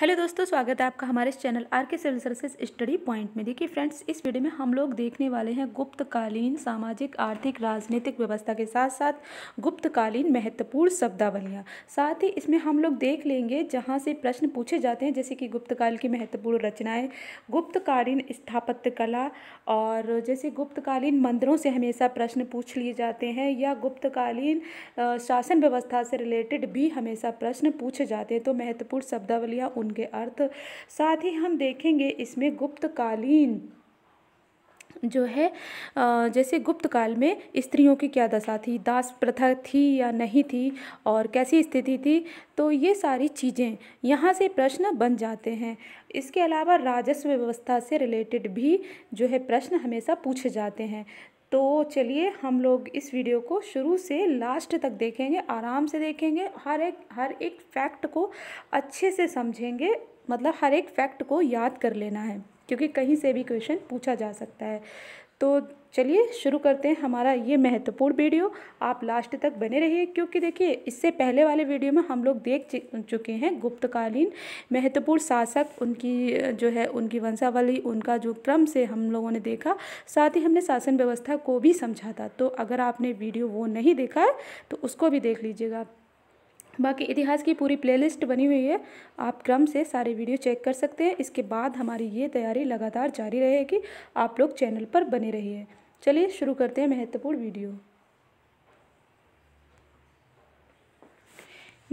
hello दोस्तों स्वागत है आपका हमारे इस channel R K civil service study point में देखिए फ्रेंड्स इस वीडियो में हम लोग देखने वाले हैं गुप्तकालीन सामाजिक आर्थिक राजनीतिक व्यवस्था के साथ साथ गुप्तकालीन महत्वपूर्ण शब्दावलियाँ साथ ही इसमें हम लोग देख लेंगे जहाँ से प्रश्न पूछे जाते हैं जैसे कि गुप्तकाल की महत्वपूर्ण रचनाएँ गुप्तकालीन स्थापत्य कला और जैसे गुप्तकालीन मंदिरों से हमेशा प्रश्न पूछ लिए जाते हैं या गुप्तकालीन शासन व्यवस्था से रिलेटेड भी हमेशा प्रश्न पूछे जाते हैं तो महत्वपूर्ण शब्दावलियाँ उनके अर्थ साथ ही हम देखेंगे इसमें गुप्तकालीन जो है जैसे गुप्त काल में स्त्रियों की क्या दशा थी दास प्रथा थी या नहीं थी और कैसी स्थिति थी तो ये सारी चीज़ें यहाँ से प्रश्न बन जाते हैं इसके अलावा राजस्व व्यवस्था से रिलेटेड भी जो है प्रश्न हमेशा पूछे जाते हैं तो चलिए हम लोग इस वीडियो को शुरू से लास्ट तक देखेंगे आराम से देखेंगे हर एक हर एक फैक्ट को अच्छे से समझेंगे मतलब हर एक फैक्ट को याद कर लेना है क्योंकि कहीं से भी क्वेश्चन पूछा जा सकता है तो चलिए शुरू करते हैं हमारा ये महत्वपूर्ण वीडियो आप लास्ट तक बने रहिए क्योंकि देखिए इससे पहले वाले वीडियो में हम लोग देख चुके हैं गुप्तकालीन महत्वपूर्ण शासक उनकी जो है उनकी वंशावली उनका जो क्रम से हम लोगों ने देखा साथ ही हमने शासन व्यवस्था को भी समझा था तो अगर आपने वीडियो वो नहीं देखा है तो उसको भी देख लीजिएगा बाकी इतिहास की पूरी प्लेलिस्ट बनी हुई है आप क्रम से सारे वीडियो चेक कर सकते हैं इसके बाद हमारी ये तैयारी लगातार जारी रहेगी आप लोग चैनल पर बने रहिए चलिए शुरू करते हैं महत्वपूर्ण वीडियो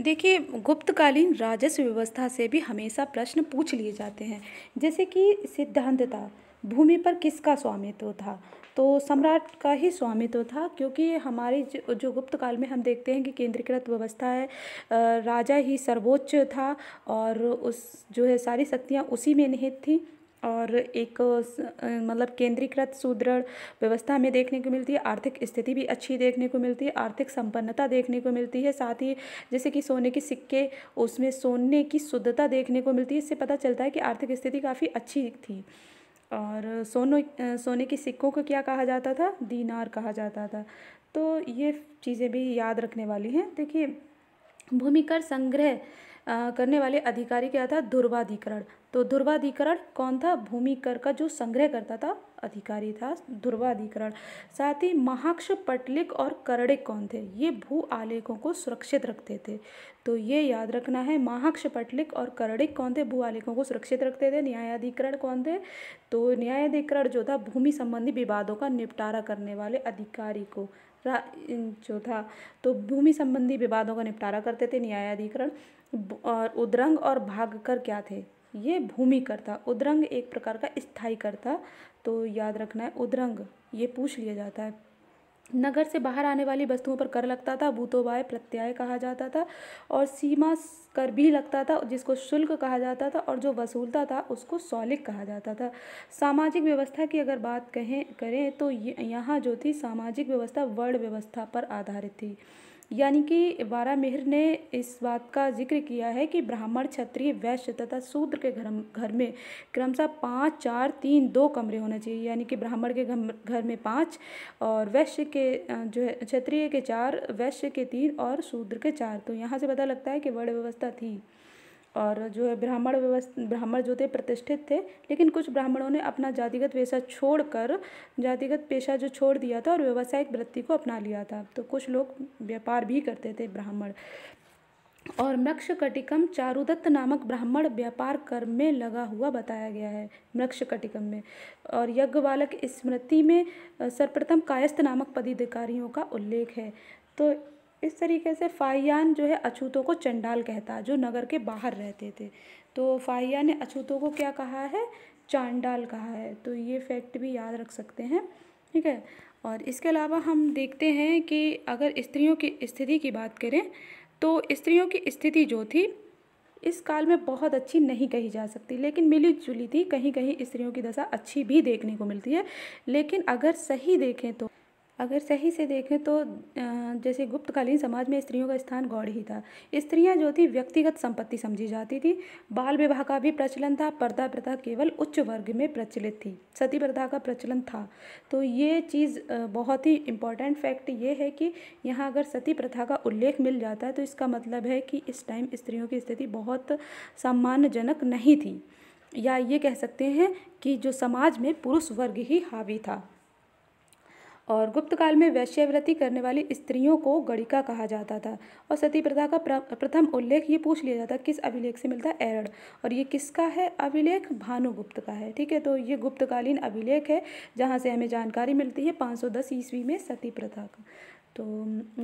देखिए गुप्तकालीन राजस्व व्यवस्था से भी हमेशा प्रश्न पूछ लिए जाते हैं जैसे कि सिद्धांतता भूमि पर किसका स्वामित्व था तो सम्राट का ही स्वामित्व था क्योंकि हमारे जो, जो गुप्त काल में हम देखते हैं कि केंद्रीकृत व्यवस्था है राजा ही सर्वोच्च था और उस जो है सारी शक्तियाँ उसी में निहित थीं और एक मतलब केंद्रीकृत सुदृढ़ व्यवस्था हमें देखने को मिलती है आर्थिक स्थिति भी अच्छी देखने को मिलती है आर्थिक संपन्नता देखने को मिलती है साथ ही जैसे कि सोने के सिक्के उसमें सोने की शुद्धता देखने को मिलती है इससे पता चलता है कि आर्थिक स्थिति काफ़ी अच्छी थी और सोनो सोने के सिक्कों को क्या कहा जाता था दीनार कहा जाता था तो ये चीज़ें भी याद रखने वाली हैं देखिए भूमिकर संग्रह करने वाले अधिकारी क्या था ध्रुवाधिकरण तो ध्रुवाधिकरण कौन था भूमि कर का जो संग्रह करता था अधिकारी था ध्रुवाधिकरण साथ ही महाक्ष पटलिक और करड़े कौन थे ये भू आलेखों को सुरक्षित रखते थे तो ये याद रखना है महाक्ष पटलिक और करड़े कौन थे भू आलेखों को सुरक्षित रखते थे न्यायाधिकरण कौन थे तो न्यायाधिकरण जो था भूमि संबंधी विवादों का निपटारा करने वाले अधिकारी को जो था तो भूमि संबंधी विवादों का निपटारा करते थे न्यायाधिकरण और उद्रंग और भागकर क्या थे ये भूमि करता उद्रंग एक प्रकार का स्थाई करता तो याद रखना है उद्रंग ये पूछ लिया जाता है नगर से बाहर आने वाली वस्तुओं पर कर लगता था भूतोबाय प्रत्याय कहा जाता था और सीमा कर भी लगता था जिसको शुल्क कहा जाता था और जो वसूलता था उसको सौलिक कहा जाता था सामाजिक व्यवस्था की अगर बात कहें करें तो यहाँ जो थी सामाजिक व्यवस्था वर्ण व्यवस्था पर आधारित थी यानी कि बारा मेहर ने इस बात का जिक्र किया है कि ब्राह्मण क्षत्रिय वैश्य तथा शूद्र के घर घर में क्रमशः पाँच चार तीन दो कमरे होने चाहिए यानी कि ब्राह्मण के घर में पाँच और वैश्य के जो है क्षत्रिय के चार वैश्य के तीन और शूद्र के चार तो यहाँ से पता लगता है कि वर्ण व्यवस्था थी और जो है ब्राह्मण व्यवस्था ब्राह्मण जो थे प्रतिष्ठित थे लेकिन कुछ ब्राह्मणों ने अपना जातिगत पेशा छोड़कर जातिगत पेशा जो छोड़ दिया था और व्यावसायिक वृत्ति को अपना लिया था तो कुछ लोग व्यापार भी करते थे ब्राह्मण और मृक्ष कटिकम चारुदत्त नामक ब्राह्मण व्यापार कर्म में लगा हुआ बताया गया है मृक्ष कटिकम में और यज्ञ बालक स्मृति में सर्वप्रथम कायस्थ नामक पदाधिकारियों का उल्लेख है तो इस तरीके से फाहियान जो है अछूतों को चंडाल कहता जो नगर के बाहर रहते थे तो फाहिया ने अछूतों को क्या कहा है चांडाल कहा है तो ये फैक्ट भी याद रख सकते हैं ठीक है और इसके अलावा हम देखते हैं कि अगर स्त्रियों की स्थिति की बात करें तो स्त्रियों की स्थिति जो थी इस काल में बहुत अच्छी नहीं कही जा सकती लेकिन मिली जुली थी कहीं कहीं स्त्रियों की दशा अच्छी भी देखने को मिलती है लेकिन अगर सही देखें तो अगर सही से देखें तो जैसे गुप्तकालीन समाज में स्त्रियों का स्थान गौड़ ही था स्त्रियां जो थी व्यक्तिगत संपत्ति समझी जाती थी बाल विवाह का भी प्रचलन था पर्दा प्रथा केवल उच्च वर्ग में प्रचलित थी सती प्रथा का प्रचलन था तो ये चीज़ बहुत ही इम्पॉर्टेंट फैक्ट ये है कि यहाँ अगर सती प्रथा का उल्लेख मिल जाता है तो इसका मतलब है कि इस टाइम स्त्रियों की स्थिति बहुत सम्मानजनक नहीं थी या ये कह सकते हैं कि जो समाज में पुरुष वर्ग ही हावी था और गुप्त काल में वैश्यव्रति करने वाली स्त्रियों को गणिका कहा जाता था और सती प्रथा का प्रथम उल्लेख ये पूछ लिया जाता किस अभिलेख से मिलता है एरड़ और ये किसका है अभिलेख भानुगुप्त का है ठीक है तो ये गुप्तकालीन अभिलेख है जहाँ से हमें जानकारी मिलती है पाँच सौ दस ईस्वी में सती प्रथा का तो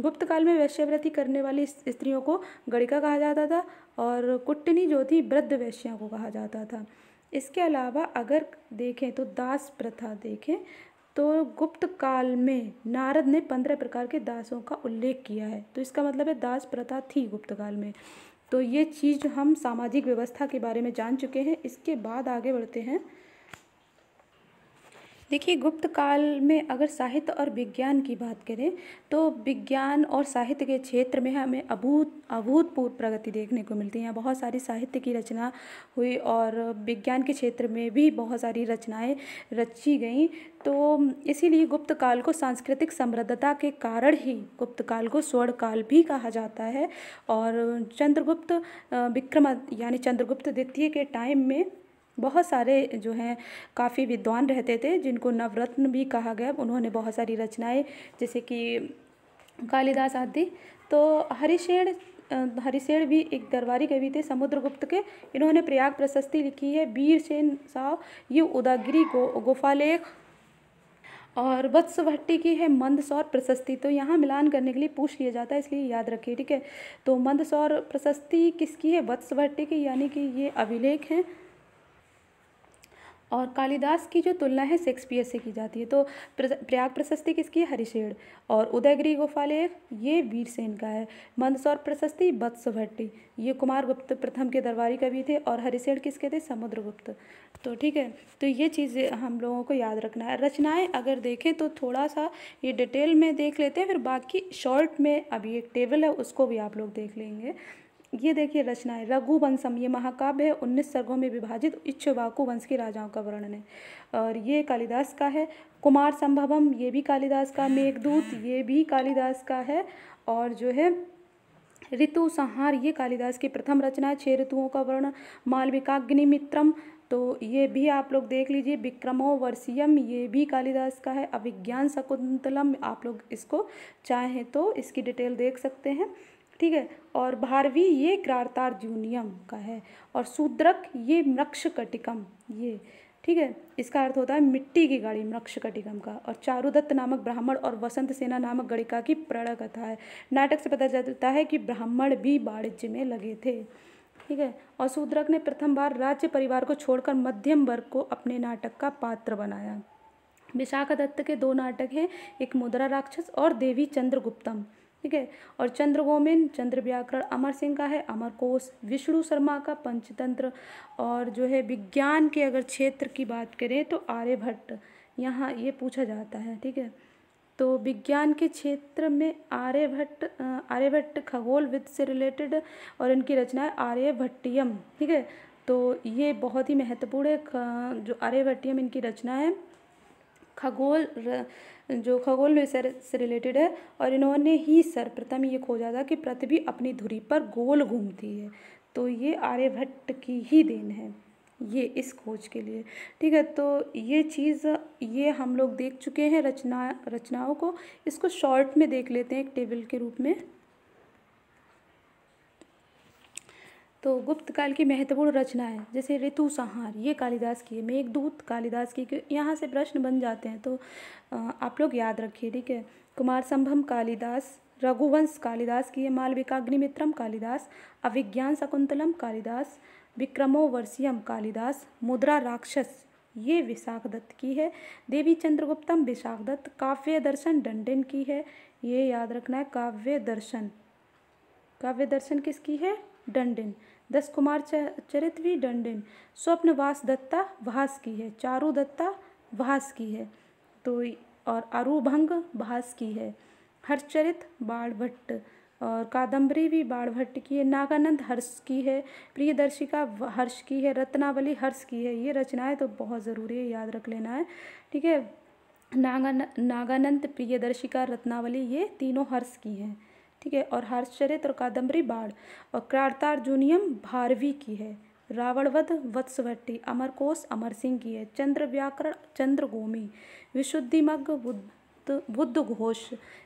गुप्त काल में वैश्यव्रति करने वाली स्त्रियों को गणिका कहा जाता था और कुट्टनी जो थी वृद्ध वैश्या को कहा जाता था इसके अलावा अगर देखें तो दास प्रथा देखें तो गुप्त काल में नारद ने पंद्रह प्रकार के दासों का उल्लेख किया है तो इसका मतलब है दास प्रथा थी गुप्त काल में तो ये चीज़ हम सामाजिक व्यवस्था के बारे में जान चुके हैं इसके बाद आगे बढ़ते हैं देखिए गुप्त काल में अगर साहित्य और विज्ञान की बात करें तो विज्ञान और साहित्य के क्षेत्र में हमें अभूत अभूतपूर्व प्रगति देखने को मिलती है बहुत सारी साहित्य की रचना हुई और विज्ञान के क्षेत्र में भी बहुत सारी रचनाएं रची गईं तो इसीलिए गुप्त काल को सांस्कृतिक समृद्धता के कारण ही गुप्त काल को स्वर्ण काल भी कहा जाता है और चंद्रगुप्त विक्रम यानी चंद्रगुप्त द्वितीय के टाइम में बहुत सारे जो हैं काफ़ी विद्वान रहते थे जिनको नवरत्न भी कहा गया उन्होंने बहुत सारी रचनाएं जैसे कि कालिदास आदि तो हरिशेण हरिशेण भी एक दरबारी कवि थे समुद्रगुप्त के इन्होंने प्रयाग प्रशस्ति लिखी है वीरसेन साव ये उदागिरी गो गोफालेख और वत्स भट्टी की है मंदसौर प्रशस्ति तो यहाँ मिलान करने के लिए पूछ लिया जाता है इसलिए याद रखिए ठीक है तो मंदसौर प्रशस्ति किसकी है वत्स भट्टी की यानी कि ये अभिलेख हैं और कालिदास की जो तुलना है शेक्सपियर से की जाती है तो प्रयाग प्रशस्ति किसकी है हरिशेड़ और उदयगिरी गोपालय ये वीरसेन का है मंदसौर प्रशस्ति भट्टी ये कुमार गुप्त प्रथम के दरबारी कवि थे और हरिशेड़ किसके थे समुद्रगुप्त तो ठीक है तो ये चीज़ें हम लोगों को याद रखना है रचनाएं अगर देखें तो थोड़ा सा ये डिटेल में देख लेते हैं फिर बाकी शॉर्ट में अभी एक टेबल है उसको भी आप लोग देख लेंगे ये देखिए रचनाएं रघुवंशम ये महाकाव्य है उन्नीस सर्गों में विभाजित इच्छुवाकु वंश के राजाओं का वर्णन है और ये कालिदास का है कुमार संभवम ये भी कालिदास का मेघदूत ये भी कालिदास का है और जो है ऋतु संहार ये कालिदास की प्रथम रचना है छह ऋतुओं का वर्णन मालविकाग्निमित्रम तो ये भी आप लोग देख लीजिए विक्रमो वर्षियम ये भी कालिदास का है अभिज्ञान शकुंतलम आप लोग इसको चाहें तो इसकी डिटेल देख सकते हैं ठीक है और भारवी ये क्रार्तार जूनियम का है और सूद्रक ये मृक्ष कटिकम ये ठीक है इसका अर्थ होता है मिट्टी की गाड़ी मृक्ष कटिकम का और चारुदत्त नामक ब्राह्मण और वसंत सेना नामक गणिका की प्रण कथा है नाटक से पता चलता है कि ब्राह्मण भी वाणिज्य में लगे थे ठीक है और सूद्रक ने प्रथम बार राज्य परिवार को छोड़कर मध्यम वर्ग को अपने नाटक का पात्र बनाया विशाखा दत्त के दो नाटक हैं एक मुद्रा राक्षस और देवी चंद्रगुप्तम ठीक है और चंद्र गोमिन चंद्र व्याकरण अमर सिंह का है अमर कोश विष्णु शर्मा का पंचतंत्र और जो है विज्ञान के अगर क्षेत्र की बात करें तो आर्यभट्ट यहाँ ये पूछा जाता है ठीक है तो विज्ञान के क्षेत्र में आर्यभट्ट आर्यभट्ट खगोल विद से रिलेटेड और इनकी रचना है आर्यभट्टियम ठीक है तो ये बहुत ही महत्वपूर्ण है जो आर्यभट्टियम इनकी रचना है खगोल जो खगोल में सर से रिलेटेड है और इन्होंने ही सर्वप्रथम ये खोजा था कि पृथ्वी अपनी धुरी पर गोल घूमती है तो ये आर्यभट्ट की ही देन है ये इस खोज के लिए ठीक है तो ये चीज़ ये हम लोग देख चुके हैं रचना रचनाओं को इसको शॉर्ट में देख लेते हैं एक टेबल के रूप में तो गुप्त काल की महत्वपूर्ण रचना है जैसे ऋतु संहार ये कालिदास की है मेघदूत कालिदास की यहाँ से प्रश्न बन जाते हैं तो आप लोग याद रखिए ठीक है कुमार संभम कालिदास रघुवंश कालिदास की है मालविकाग्निमित्रम कालिदास अभिज्ञान शकुंतलम कालिदास विक्रमोवर्षियम कालिदास मुद्रा राक्षस ये विशाख दत्त की है देवी चंद्रगुप्तम विशाख दत्त काव्य दर्शन डंडन की है ये याद रखना है काव्य दर्शन काव्य दर्शन किसकी है डंडन दस कुमार चरित भी डंडिन स्वप्नवास दत्ता भास की है चारू दत्ता भास की है तो और अरुभंग भास की है हर्षचरित बाढ़ भट्ट और कादम्बरी भी बाढ़ भट्ट की है नागानंद हर्ष की है प्रियदर्शिका हर्ष की है रत्नावली हर्ष की है ये रचनाएं तो बहुत ज़रूरी है याद रख लेना है ठीक है नागान नागानंद प्रियदर्शिका रत्नावली ये तीनों हर्ष की हैं ठीक है और हर्षचरित और कादम्बरी बाढ़ और क्रार्तार्जुनियम भारवी की है रावणवध वत्सवट्टी अमरकोश अमर सिंह की है चंद्र व्याकरण चंद्रगोमी विशुद्धिमग बुद्ध बुद्ध घोष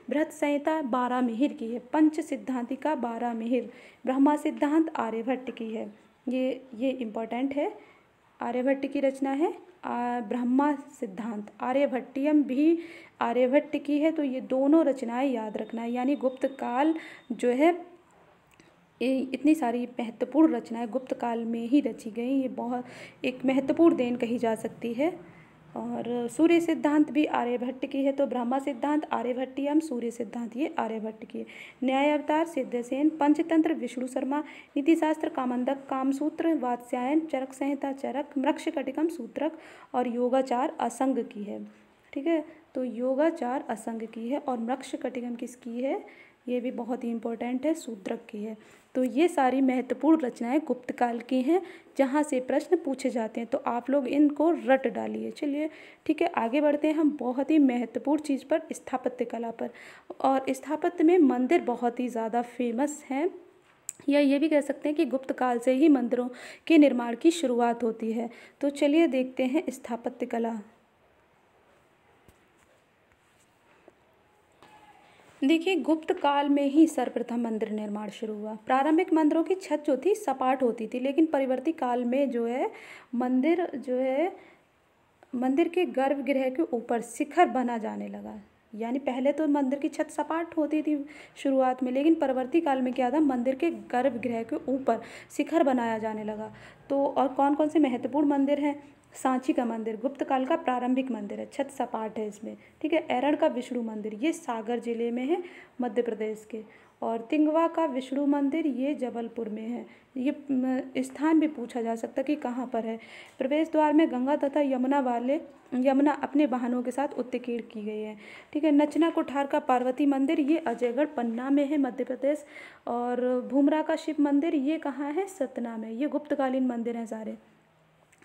बृहत संहिता बारह मिहिर की है पंच सिद्धांतिका बारह मिहिर ब्रह्मा सिद्धांत आर्यभट्ट की है ये ये इम्पोर्टेंट है आर्यभट्ट की रचना है ब्रह्मा सिद्धांत आर्यभट्टियम भी आर्यभट्ट की है तो ये दोनों रचनाएं याद रखना है यानी गुप्त काल जो है इतनी सारी महत्वपूर्ण रचनाएं गुप्त काल में ही रची गई ये बहुत एक महत्वपूर्ण देन कही जा सकती है और सूर्य सिद्धांत भी आर्यभट्ट की है तो ब्रह्मा सिद्धांत एवं सूर्य सिद्धांत ये आर्यभट्ट की है न्याय अवतार सिद्धसेन पंचतंत्र विष्णु शर्मा नीतिशास्त्र कामंदक कामसूत्र वात्स्यायन चरक संहिता चरक मृक्ष कटिकम सूत्रक और योगाचार असंग की है ठीक है तो योगाचार असंग की है और मृक्ष कटिकम किसकी है ये भी बहुत ही इंपॉर्टेंट है सूत्रक की है तो ये सारी महत्वपूर्ण रचनाएं गुप्त काल की हैं जहाँ से प्रश्न पूछे जाते हैं तो आप लोग इनको रट डालिए चलिए ठीक है आगे बढ़ते हैं हम बहुत ही महत्वपूर्ण चीज़ पर स्थापत्य कला पर और स्थापत्य में मंदिर बहुत ही ज़्यादा फेमस हैं या ये भी कह सकते हैं कि गुप्त काल से ही मंदिरों के निर्माण की शुरुआत होती है तो चलिए देखते हैं स्थापत्य कला देखिए गुप्त काल में ही सर्वप्रथम मंदिर निर्माण शुरू हुआ प्रारंभिक मंदिरों की छत जो थी सपाट होती थी लेकिन परिवर्ती काल में जो है मंदिर जो है मंदिर के गर्भगृह के ऊपर शिखर बना जाने लगा यानी पहले तो मंदिर की छत सपाट होती थी शुरुआत में लेकिन परवर्ती काल में क्या था मंदिर के गर्भगृह के ऊपर शिखर बनाया जाने लगा तो और कौन कौन से महत्वपूर्ण मंदिर हैं सांची का मंदिर गुप्त काल का प्रारंभिक मंदिर है छत सपाट है इसमें ठीक है एरण का विष्णु मंदिर ये सागर जिले में है मध्य प्रदेश के और तिंगवा का विष्णु मंदिर ये जबलपुर में है ये स्थान भी पूछा जा सकता है कि कहाँ पर है प्रवेश द्वार में गंगा तथा यमुना वाले यमुना अपने वाहनों के साथ उत्तीर्ण की गई है ठीक है नचना कोठार का पार्वती मंदिर ये अजयगढ़ पन्ना में है मध्य प्रदेश और भूमरा का शिव मंदिर ये कहाँ है सतना में ये गुप्तकालीन मंदिर हैं सारे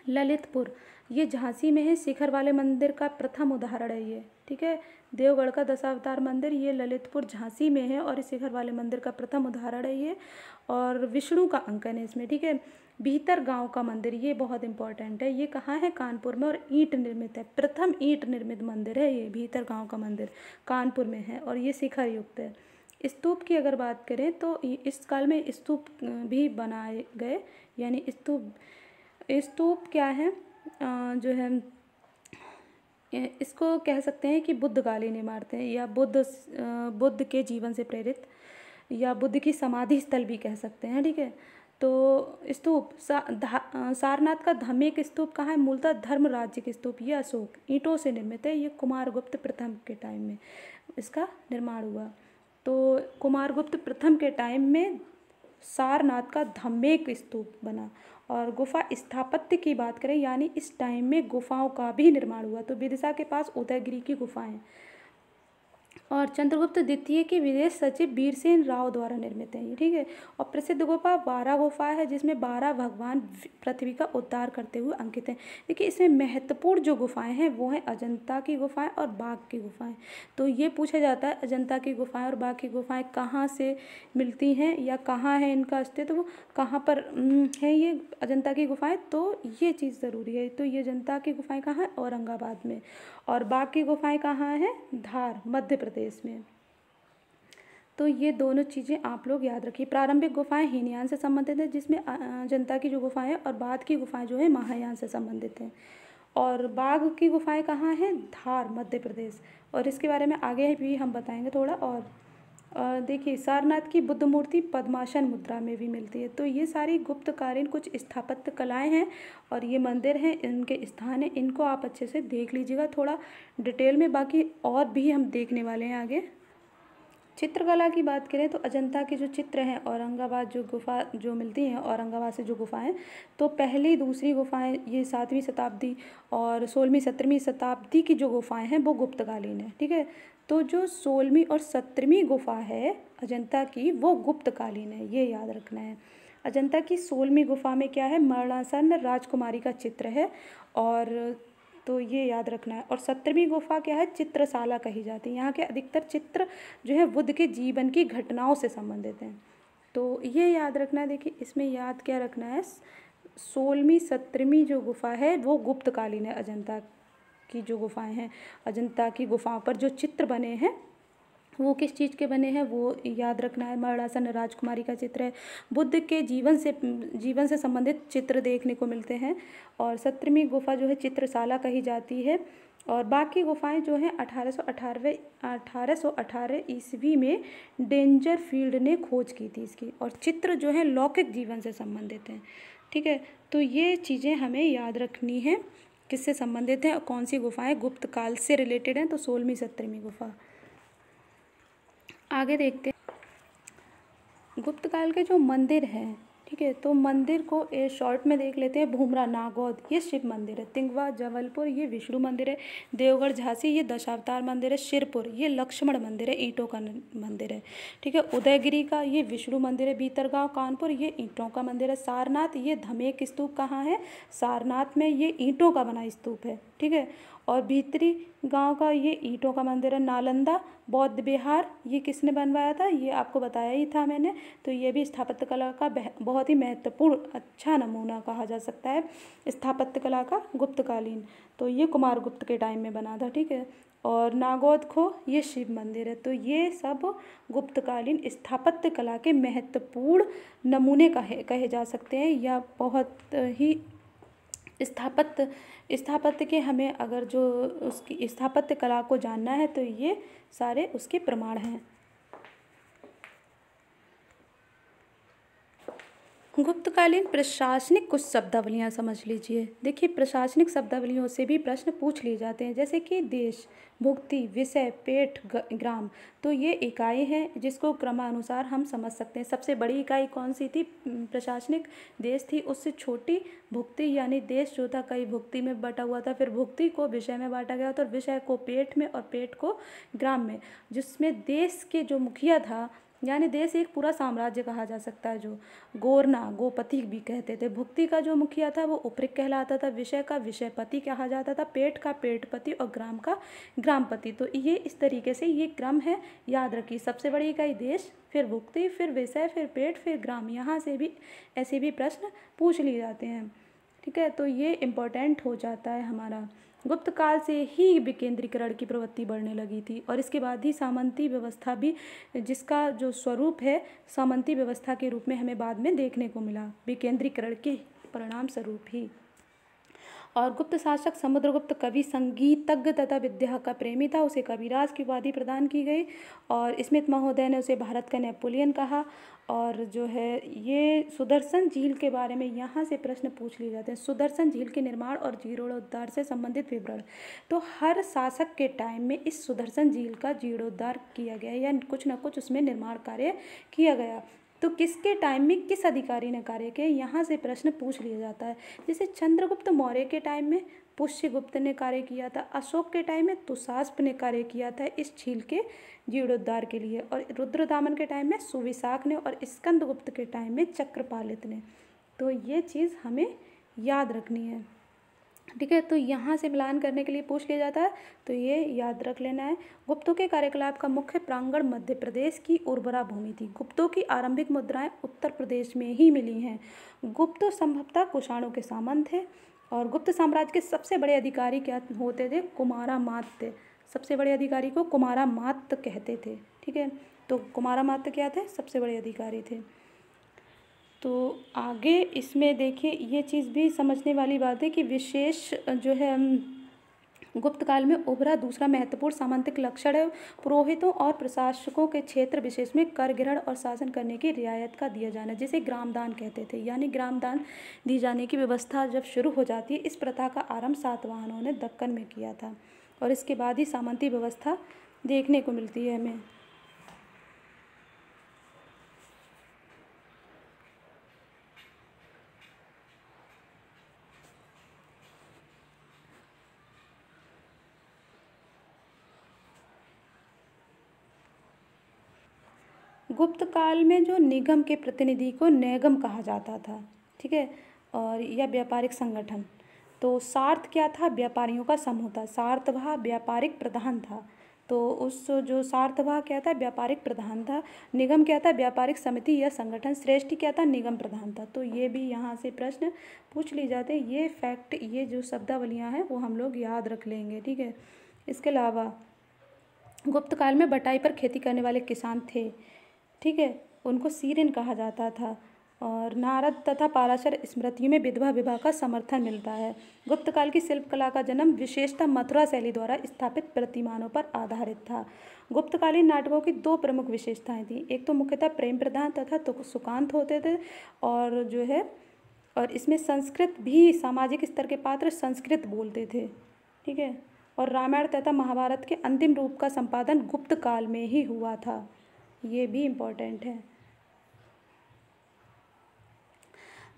ललितपुर ये झांसी में है शिखर वाले मंदिर का प्रथम उदाहरण है ये ठीक है देवगढ़ का दशावतार मंदिर ये ललितपुर झांसी में है और शिखर वाले मंदिर का प्रथम उदाहरण है ये और विष्णु का अंकन है इसमें ठीक है भीतर गांव का मंदिर ये बहुत इंपॉर्टेंट है ये कहाँ है कानपुर में और ईंट निर्मित है प्रथम ईंट निर्मित मंदिर है ये भीतर गाँव का मंदिर कानपुर में है और ये शिखर युक्त है स्तूप की अगर बात करें तो इस काल में स्तूप भी बनाए गए यानी स्तूप स्तूप क्या है जो है इसको कह सकते हैं कि बुद्ध मारते हैं या बुद्ध बुद्ध के जीवन से प्रेरित या बुद्ध की समाधि स्थल भी कह सकते हैं ठीक है तो स्तूप सा, सारनाथ का धमेक स्तूप कहाँ है मूलतः धर्म राज्य के स्तूप ये अशोक ईंटों से निर्मित है ये कुमारगुप्त प्रथम के टाइम में इसका निर्माण हुआ तो कुमारगुप्त प्रथम के टाइम में सारनाथ का धमेक स्तूप बना और गुफा स्थापत्य की बात करें यानी इस टाइम में गुफाओं का भी निर्माण हुआ तो विदिशा के पास उदयगिरी की गुफाएं और चंद्रगुप्त द्वितीय के विदेश सचिव बीरसेन राव द्वारा निर्मित है ये ठीक है और प्रसिद्ध गुफा बारह गुफा है जिसमें बारह भगवान पृथ्वी का उद्धार करते हुए अंकित हैं देखिए इसमें महत्वपूर्ण जो गुफाएं हैं वो हैं अजंता की गुफाएं और बाघ की गुफाएं तो ये पूछा जाता है अजंता की गुफाएँ और बाघ की गुफाएँ कहाँ से मिलती हैं या कहाँ है इनका अस्तित्व तो कहाँ पर है ये अजंता की गुफाएँ तो ये चीज़ ज़रूरी है तो ये अजंता की गुफाएँ कहाँ हैं औरंगाबाद में और बाकी गुफाएं कहाँ हैं धार मध्य प्रदेश में तो ये दोनों चीज़ें आप लोग याद रखिए प्रारंभिक गुफाएं हीनयान से संबंधित हैं जिसमें जनता की जो गुफाएं और बाद की गुफाएं जो है महायान से संबंधित हैं और बाघ की गुफाएं कहाँ हैं धार मध्य प्रदेश और इसके बारे में आगे भी हम बताएंगे थोड़ा और देखिए सारनाथ की बुद्ध मूर्ति पद्माशन मुद्रा में भी मिलती है तो ये सारी गुप्तकालीन कुछ स्थापत्य कलाएं हैं और ये मंदिर हैं इनके स्थान हैं इनको आप अच्छे से देख लीजिएगा थोड़ा डिटेल में बाकी और भी हम देखने वाले हैं आगे चित्रकला की बात करें तो अजंता के जो चित्र हैं औरंगाबाद जो गुफा जो मिलती हैं औरंगाबाद से जो गुफाएं तो पहली दूसरी गुफाएं ये सातवीं शताब्दी और सोलहवीं सत्रहवीं शताब्दी की जो गुफाएं हैं वो गुप्तकालीन है ठीक है तो जो सोलहवीं और सत्रहवीं गुफा है अजंता की वो गुप्तकालीन है ये याद रखना है अजंता की सोलहवीं गुफा में क्या है मरणासन राजकुमारी का चित्र है और तो ये याद रखना है और सत्रहवीं गुफा क्या है चित्रशाला कही जाती है यहाँ के अधिकतर चित्र जो है बुद्ध के जीवन की घटनाओं से संबंधित हैं तो ये याद रखना है देखिए इसमें याद क्या रखना है सोलहवीं सत्रहवीं जो गुफा है वो गुप्तकालीन है अजंता की जो गुफाएं हैं अजंता की गुफाओं पर जो चित्र बने हैं वो किस चीज़ के बने हैं वो याद रखना है मरासन राजकुमारी का चित्र है बुद्ध के जीवन से जीवन से संबंधित चित्र देखने को मिलते हैं और सत्रहवीं गुफा जो है चित्रशाला कही जाती है और बाकी गुफाएं जो हैं अठारह सौ अठारह सौ अठारह ईस्वी में डेंजर फील्ड ने खोज की थी इसकी और चित्र जो है लौकिक जीवन से संबंधित हैं ठीक है तो ये चीज़ें हमें याद रखनी है किससे संबंधित हैं और कौन सी गुफाएं गुप्त काल से रिलेटेड हैं तो सोलहवीं सत्रहवीं गुफा आगे देखते गुप्त काल के जो मंदिर हैं ठीक है तो मंदिर को ए शॉर्ट में देख लेते हैं भूमरा नागौद ये शिव मंदिर है तिंगवा जबलपुर ये विष्णु मंदिर है देवगढ़ झांसी ये दशावतार मंदिर है शिरपुर ये लक्ष्मण मंदिर है ईंटों का मंदिर है ठीक है उदयगिरी का ये विष्णु मंदिर है भीतरगांव कानपुर ये ईंटों का मंदिर है सारनाथ ये धमेक स्तूप कहाँ है सारनाथ में ये ईंटों का बना स्तूप है ठीक है और भीतरी गांव का ये ईंटों का मंदिर है नालंदा बौद्ध बिहार ये किसने बनवाया था ये आपको बताया ही था मैंने तो ये भी स्थापत्य कला का बहुत ही महत्वपूर्ण अच्छा नमूना कहा जा सकता है स्थापत्य कला का गुप्तकालीन तो ये कुमार गुप्त के टाइम में बना था ठीक है और नागौद खो ये शिव मंदिर है तो ये सब गुप्तकालीन स्थापत्य कला के महत्वपूर्ण नमूने कहे कहे जा सकते हैं या बहुत ही स्थापत्य स्थापत्य के हमें अगर जो उसकी स्थापत्य कला को जानना है तो ये सारे उसके प्रमाण हैं गुप्तकालीन प्रशासनिक कुछ शब्दावलियाँ समझ लीजिए देखिए प्रशासनिक शब्दावलियों से भी प्रश्न पूछ लिए जाते हैं जैसे कि देश भुक्ति विषय पेठ ग्राम तो ये इकाई हैं जिसको क्रमानुसार हम समझ सकते हैं सबसे बड़ी इकाई कौन सी थी प्रशासनिक देश थी उससे छोटी भुक्ति यानी देश जो था कई भुक्ति में बटा हुआ था फिर भुक्ति को विषय में बांटा गया था और विषय को पेठ में और पेठ को ग्राम में जिसमें देश के जो मुखिया था यानी देश एक पूरा साम्राज्य कहा जा सकता है जो गोरना गोपति भी कहते थे भुक्ति का जो मुखिया था वो उपरिक कहलाता था विषय का विषयपति कहा जाता था पेट का पेटपति और ग्राम का ग्रामपति तो ये इस तरीके से ये क्रम है याद रखिए सबसे बड़ी इकाई देश फिर भुक्ति फिर विषय फिर पेट फिर ग्राम यहाँ से भी ऐसे भी प्रश्न पूछ लिए जाते हैं ठीक है तो ये इम्पोर्टेंट हो जाता है हमारा गुप्त काल से ही विकेंद्रीकरण की प्रवृत्ति बढ़ने लगी थी और इसके बाद ही सामंती व्यवस्था भी जिसका जो स्वरूप है सामंती व्यवस्था के रूप में हमें बाद में देखने को मिला विकेंद्रीकरण के परिणाम स्वरूप ही और गुप्त शासक समुद्रगुप्त कवि संगीतज्ञ तथा विद्या का प्रेमी था उसे कविराज की उपाधि प्रदान की गई और स्मित महोदय ने उसे भारत का नेपोलियन कहा और जो है ये सुदर्शन झील के बारे में यहाँ से प्रश्न पूछ लिए जाते हैं सुदर्शन झील के निर्माण और जीर्णोद्धार से संबंधित विवरण तो हर शासक के टाइम में इस सुदर्शन झील का जीर्णोद्धार किया गया या कुछ ना कुछ उसमें निर्माण कार्य किया गया तो किसके टाइम में किस अधिकारी ने कार्य किया यहाँ से प्रश्न पूछ लिया जाता है जैसे चंद्रगुप्त मौर्य के टाइम में पुष्यगुप्त ने कार्य किया था अशोक के टाइम में तुषास्प ने कार्य किया था इस झील के जीर्णोद्धार के लिए और रुद्रदामन के टाइम में सुविशाख ने और स्कंदगुप्त के टाइम में चक्रपालित ने तो ये चीज़ हमें याद रखनी है ठीक है तो यहाँ से मिलान करने के लिए पूछ लिया जाता है तो ये याद रख लेना है गुप्तों के कार्यकलाप का मुख्य प्रांगण मध्य प्रदेश की उर्वरा भूमि थी गुप्तों की आरंभिक मुद्राएं उत्तर प्रदेश में ही मिली हैं गुप्त संभवतः कुषाणों के सामंत थे और गुप्त साम्राज्य के सबसे बड़े अधिकारी क्या होते थे कुमारा मात्य सबसे बड़े अधिकारी को कुमारा कहते थे ठीक है तो कुमारा क्या थे सबसे बड़े अधिकारी थे तो आगे इसमें देखिए ये चीज़ भी समझने वाली बात है कि विशेष जो है गुप्त काल में उभरा दूसरा महत्वपूर्ण सामंतिक लक्षण है पुरोहितों और प्रशासकों के क्षेत्र विशेष में कर ग्रहण और शासन करने की रियायत का दिया जाना जिसे ग्रामदान कहते थे यानी ग्रामदान दी जाने की व्यवस्था जब शुरू हो जाती है इस प्रथा का आरंभ सातवाहनों ने दक्कन में किया था और इसके बाद ही सामंती व्यवस्था देखने को मिलती है हमें गुप्त काल में जो निगम के प्रतिनिधि को निगम कहा जाता था ठीक है और यह व्यापारिक संगठन तो सार्थ क्या था व्यापारियों का समूह था सार्थभा व्यापारिक प्रधान था तो उस जो सार्थवा क्या था व्यापारिक प्रधान था निगम क्या था व्यापारिक समिति या संगठन श्रेष्ठ क्या था निगम प्रधान था तो ये भी यहाँ से प्रश्न पूछ ली जाते हैं ये फैक्ट ये जो शब्दावलियाँ हैं वो हम लोग याद रख लेंगे ठीक है इसके अलावा गुप्त काल में बटाई पर खेती करने वाले किसान थे ठीक है उनको सीरिन कहा जाता था और नारद तथा पाराशर स्मृतियों में विधवा विवाह का समर्थन मिलता है गुप्तकाल की शिल्प कला का जन्म विशेषता मथुरा शैली द्वारा स्थापित प्रतिमानों पर आधारित था गुप्तकालीन नाटकों की दो प्रमुख विशेषताएं थीं एक तो मुख्यतः प्रेम प्रधान तथा तो सुकांत होते थे और जो है और इसमें संस्कृत भी सामाजिक स्तर के पात्र संस्कृत बोलते थे ठीक है और रामायण तथा महाभारत के अंतिम रूप का संपादन गुप्त काल में ही हुआ था ये भी इम्पोर्टेंट है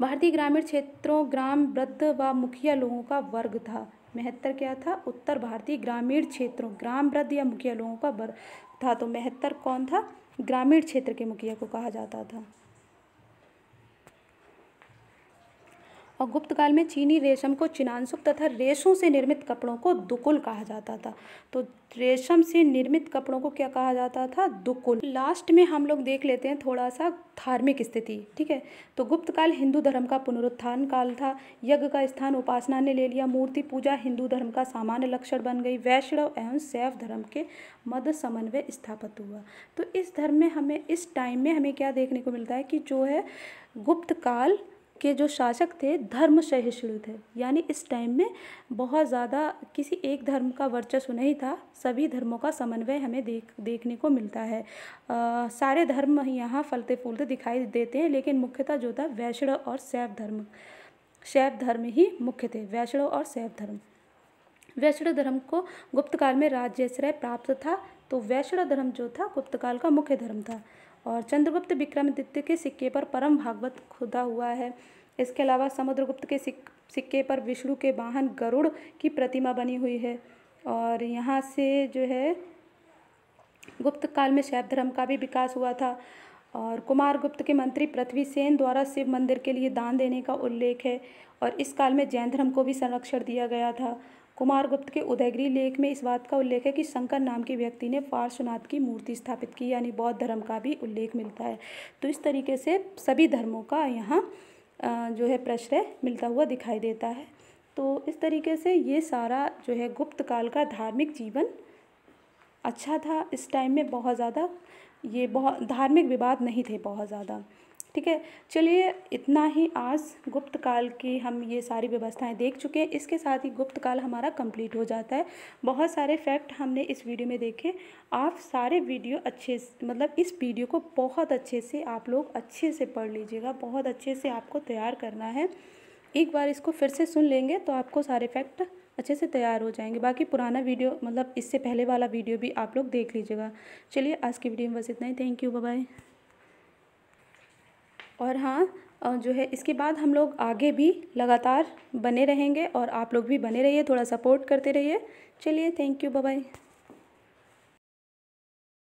भारतीय ग्रामीण क्षेत्रों ग्राम वृद्ध व मुखिया लोगों का वर्ग था महत्तर क्या था उत्तर भारतीय ग्रामीण क्षेत्रों ग्राम वृद्ध या मुखिया लोगों का वर्ग था तो महत्तर कौन था ग्रामीण क्षेत्र के मुखिया को कहा जाता था और गुप्त काल में चीनी रेशम को चिनांसुक तथा रेशों से निर्मित कपड़ों को दुकुल कहा जाता था तो रेशम से निर्मित कपड़ों को क्या कहा जाता था दुकुल लास्ट में हम लोग देख लेते हैं थोड़ा सा धार्मिक स्थिति ठीक है तो गुप्त काल हिंदू धर्म का पुनरुत्थान काल था यज्ञ का स्थान उपासना ने ले लिया मूर्ति पूजा हिंदू धर्म का सामान्य लक्षण बन गई वैष्णव एवं शैव धर्म के मध्य समन्वय स्थापित हुआ तो इस धर्म में हमें इस टाइम में हमें क्या देखने को मिलता है कि जो है गुप्त काल के जो शासक थे धर्म सहिष्णु थे यानी इस टाइम में बहुत ज़्यादा किसी एक धर्म का वर्चस्व नहीं था सभी धर्मों का समन्वय हमें देख देखने को मिलता है आ, सारे धर्म यहाँ फलते फूलते दिखाई देते हैं लेकिन मुख्यतः जो था वैष्णव और शैव धर्म शैव धर्म ही मुख्य थे वैष्णव और शैव धर्म वैष्णव धर्म को गुप्तकाल में राज्य प्राप्त था तो वैष्णव धर्म जो था गुप्तकाल का मुख्य धर्म था और चंद्रगुप्त विक्रमादित्य के सिक्के पर परम भागवत खुदा हुआ है इसके अलावा समुद्रगुप्त के सिक, सिक्के पर विष्णु के वाहन गरुड़ की प्रतिमा बनी हुई है और यहाँ से जो है गुप्त काल में शैव धर्म का भी विकास हुआ था और कुमार गुप्त के मंत्री पृथ्वी सेन द्वारा शिव मंदिर के लिए दान देने का उल्लेख है और इस काल में जैन धर्म को भी संरक्षण दिया गया था कुमार गुप्त के उदयगिरी लेख में इस बात का उल्लेख है कि शंकर नाम के व्यक्ति ने पार्श्वनाथ की मूर्ति स्थापित की यानी बौद्ध धर्म का भी उल्लेख मिलता है तो इस तरीके से सभी धर्मों का यहाँ जो है प्रश्रय मिलता हुआ दिखाई देता है तो इस तरीके से ये सारा जो है गुप्त काल का धार्मिक जीवन अच्छा था इस टाइम में बहुत ज़्यादा ये बहुत धार्मिक विवाद नहीं थे बहुत ज़्यादा ठीक है चलिए इतना ही आज गुप्त काल की हम ये सारी व्यवस्थाएं देख चुके हैं इसके साथ ही गुप्त काल हमारा कंप्लीट हो जाता है बहुत सारे फैक्ट हमने इस वीडियो में देखे आप सारे वीडियो अच्छे मतलब इस वीडियो को बहुत अच्छे से आप लोग अच्छे से पढ़ लीजिएगा बहुत अच्छे से आपको तैयार करना है एक बार इसको फिर से सुन लेंगे तो आपको सारे फैक्ट अच्छे से तैयार हो जाएंगे बाकी पुराना वीडियो मतलब इससे पहले वाला वीडियो भी आप लोग देख लीजिएगा चलिए आज की वीडियो में बस इतना ही थैंक यू बाय और हाँ जो है इसके बाद हम लोग आगे भी लगातार बने रहेंगे और आप लोग भी बने रहिए थोड़ा सपोर्ट करते रहिए चलिए थैंक यू बाय